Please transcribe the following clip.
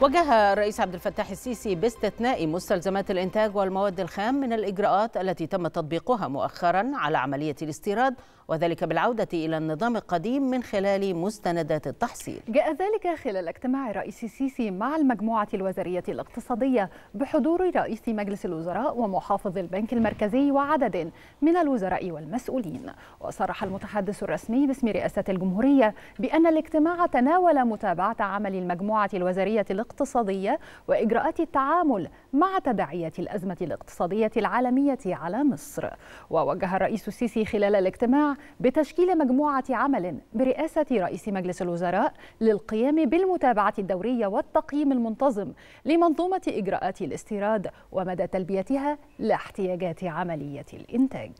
وجه الرئيس عبد الفتاح السيسي باستثناء مستلزمات الانتاج والمواد الخام من الاجراءات التي تم تطبيقها مؤخرا على عمليه الاستيراد وذلك بالعوده الى النظام القديم من خلال مستندات التحصيل. جاء ذلك خلال اجتماع الرئيس السيسي مع المجموعه الوزاريه الاقتصاديه بحضور رئيس مجلس الوزراء ومحافظ البنك المركزي وعدد من الوزراء والمسؤولين. وصرح المتحدث الرسمي باسم رئاسه الجمهوريه بان الاجتماع تناول متابعه عمل المجموعه الوزاريه الاقتصادية وإجراءات التعامل مع تداعيات الأزمة الاقتصادية العالمية على مصر ووجه الرئيس السيسي خلال الاجتماع بتشكيل مجموعة عمل برئاسة رئيس مجلس الوزراء للقيام بالمتابعة الدورية والتقييم المنتظم لمنظومة إجراءات الاستيراد ومدى تلبيتها لاحتياجات عملية الإنتاج